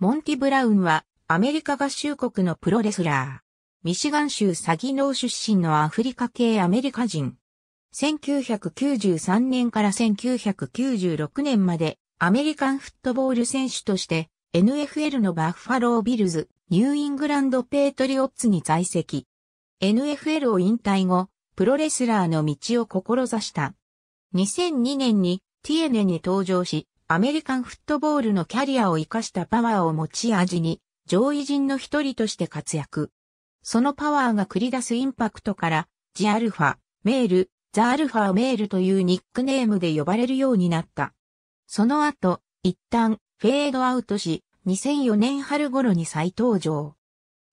モンティ・ブラウンはアメリカ合衆国のプロレスラー。ミシガン州サギノー出身のアフリカ系アメリカ人。1993年から1996年までアメリカンフットボール選手として NFL のバッファロービルズ、ニューイングランドペートリオッツに在籍。NFL を引退後、プロレスラーの道を志した。2002年に TN に登場し、アメリカンフットボールのキャリアを生かしたパワーを持ち味に、上位陣の一人として活躍。そのパワーが繰り出すインパクトから、ジアルファ、メール、ザアルファメールというニックネームで呼ばれるようになった。その後、一旦、フェードアウトし、2004年春頃に再登場。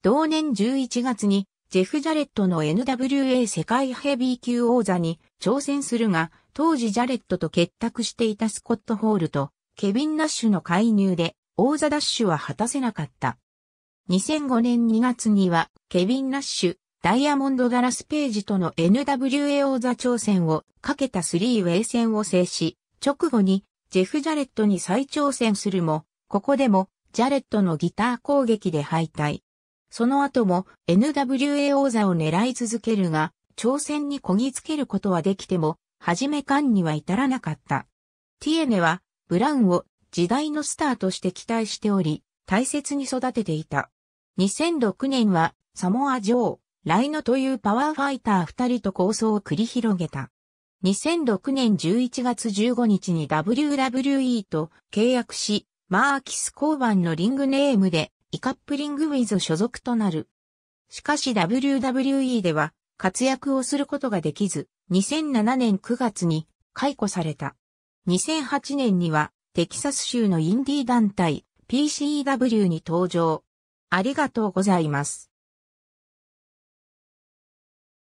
同年11月にジェフ・ジャレットの NWA 世界ヘビー級王座に挑戦するが、当時ジャレットと結託していたスコット・ホールとケビン・ナッシュの介入で王座ダッシュは果たせなかった。2005年2月にはケビン・ナッシュ、ダイヤモンド・ガラス・ページとの NWA 王座挑戦をかけたスリーウェイ戦を制し、直後にジェフ・ジャレットに再挑戦するも、ここでもジャレットのギター攻撃で敗退。その後も NWA 王座を狙い続けるが、挑戦にこぎつけることはできても、はじめ間には至らなかった。ティエネは、ブラウンを時代のスターとして期待しており、大切に育てていた。2006年は、サモア・ジョー、ライノというパワーファイター二人と構想を繰り広げた。2006年11月15日に WWE と契約し、マーキス・コーバンのリングネームでイカップリングウィズ所属となる。しかし WWE では活躍をすることができず、2007年9月に解雇された。2008年にはテキサス州のインディ団体 PCW に登場。ありがとうございます。